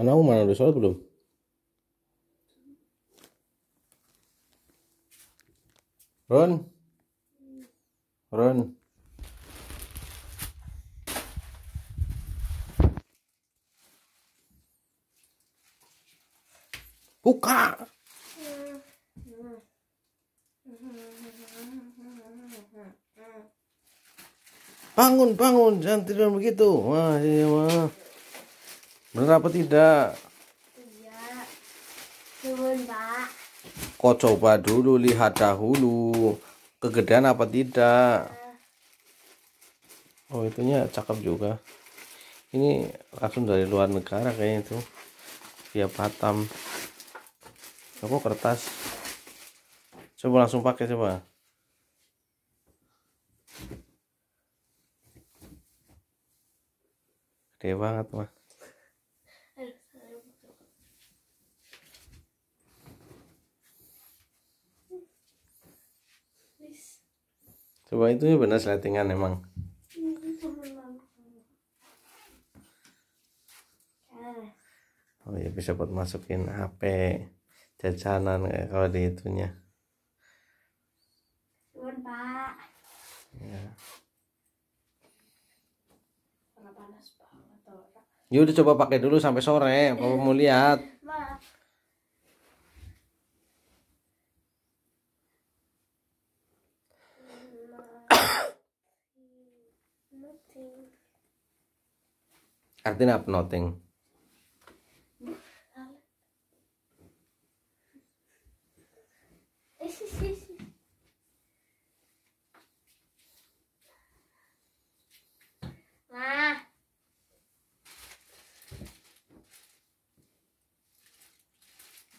Anakmu mana udah sholat belum? Ron? Ron? Buka! Bangun, bangun, jangan tidur begitu. Wah, iya, wah. Bener apa tidak? Iya. Turun, Pak. Kau coba dulu, lihat dahulu. Kegedean apa tidak? Iya. Oh, itunya cakep juga. Ini langsung dari luar negara kayaknya itu. Dia Batam. Aku kertas. Coba langsung pakai coba. Gede banget, mah. itu ya benar seletingan emang. Oh ya bisa buat masukin HP jajanan kayak kalau di itunya. Pak. Iya. Ya. Panas udah coba pakai dulu sampai sore, kalau mau lihat. Ma. Artinya apa nothing? Nah.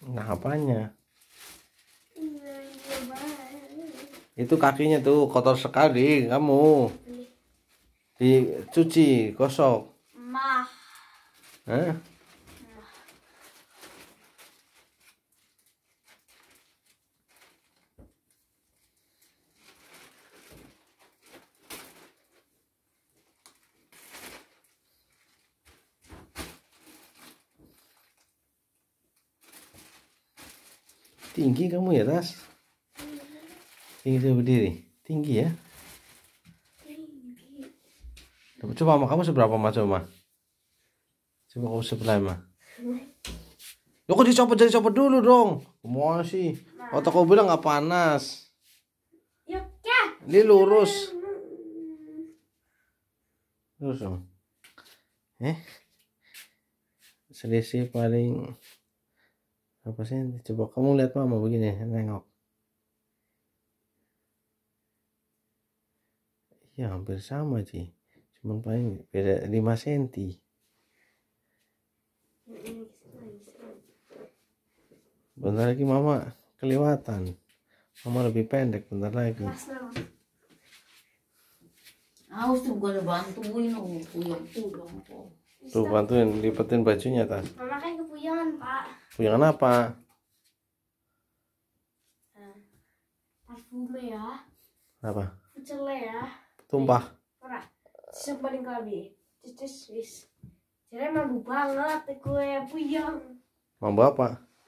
nah, apanya? Itu kakinya tuh kotor sekali kamu. Dicuci, kosong. Eh? Tinggi kamu ya, Tas? Tinggi saya berdiri. Tinggi ya? Tinggi. Coba mama kamu seberapa mas Mama? Coba kau sebelah emang kau kok dicopot jadi copot dulu dong. mau sih? Otak kau bilang nggak panas. Ya, ya. Ini lurus. Lurus dong. Eh? Selisih paling apa sih? Coba kamu lihat mama begini, nengok. Ya hampir sama sih. Cuman paling beda 5 cm. bentar lagi mama kelewatan mama lebih pendek bentar lagi aku tuh gue bantuin oh, puyang Tuh bantuin lipetin bajunya ta. Mama kan kepuyangan pak. Puyangan apa? Eh, parfume ya. Apa? Pecele ya. Tumpah. Ora. Sing paling kabi. Swiss. wis. Jadi mambu banget gue puyang. mabuk apa?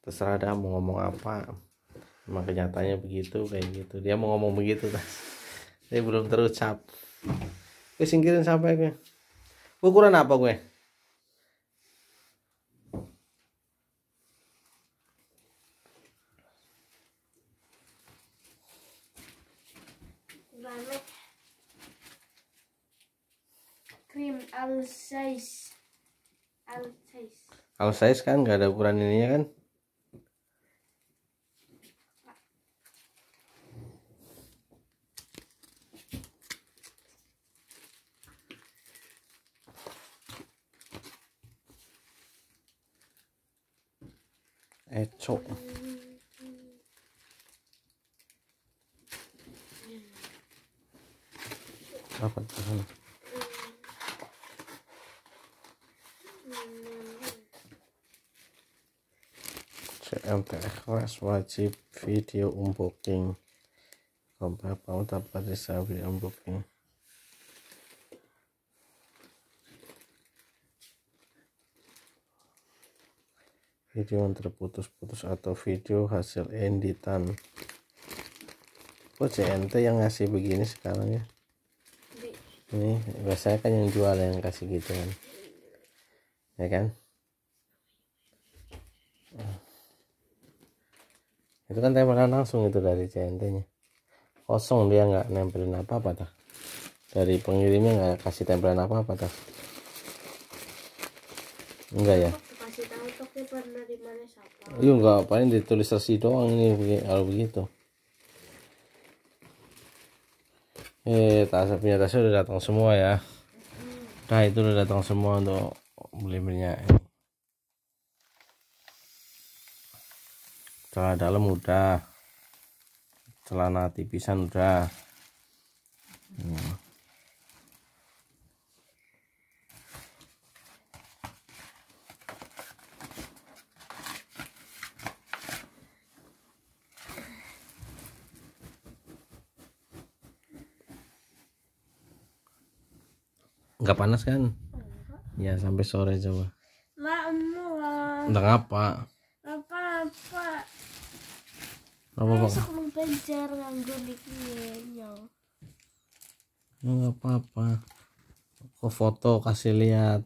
terserah dah mau ngomong apa emang kenyataannya begitu kayak gitu dia mau ngomong begitu tas dia belum terucap gue singkirin sampai gue ukuran apa gue krim Alsace Alsace Alsace kan gak ada ukuran ininya kan 애초 잡았다 CMTX wajib video unboxing kompar mau tanpa disable unboxing video yang terputus-putus atau video hasil editan kok CNT yang ngasih begini sekarang ya ini biasanya kan yang jual yang kasih gitu kan ya kan itu kan tempelan langsung itu dari CNT nya kosong dia nggak nempelin apa-apa dah dari pengirimnya nggak kasih tempelan apa-apa dah enggak ya ini siapa? Iya enggak paling ditulis resi doang ini kalau begitu. Eh, tas punya tasnya udah datang semua ya. Nah, itu udah datang semua untuk beli minyak. Celana dalam udah. Celana tipisan udah. Hmm. nggak panas kan ya sampai sore coba nggak apa apa apa apa apa nggak apa apa aku foto kasih lihat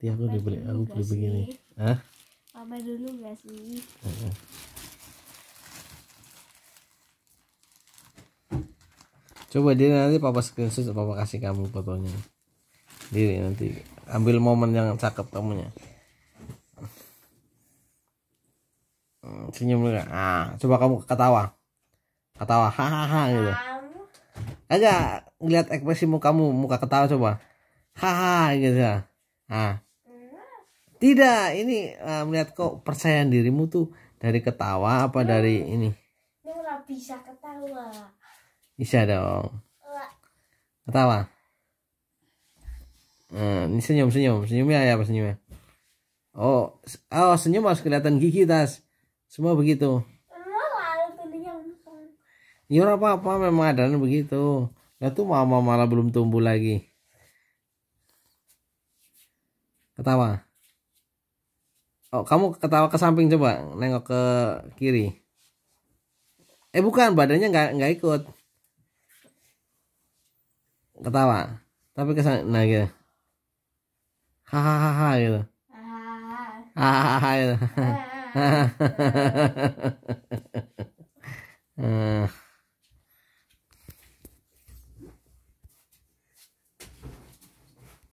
tiap aku dibeli aku beli begini ah apa dulu gak sih Coba dia nanti papa screenshot papa kasih kamu fotonya. Diri nanti ambil momen yang cakep kamunya. Hmm, senyum juga. Ah, coba kamu ketawa. Ketawa. Hahaha gitu. aja lihat ekspresi kamu muka ketawa coba. Haha gitu ya. Ah. Tidak, ini uh, melihat kok percayaan dirimu tuh dari ketawa apa hmm. dari ini? Nura bisa ketawa. Bisa dong. Ketawa. Hmm, eh, ini senyum senyum senyumnya ya apa senyumnya? Oh, oh senyum harus kelihatan gigi tas. Semua begitu. Ya apa-apa memang ada begitu. Nah tuh mama malah belum tumbuh lagi. Ketawa. Oh, kamu ketawa ke samping coba, nengok ke kiri. Eh bukan, badannya nggak nggak ikut. Ketawa. Tapi kesan nah gitu. 哈哈哈！哈儿子，啊啊啊！哈哈儿子哈哈哈哈哈哈哈！哈哈哈哈哈！嗯。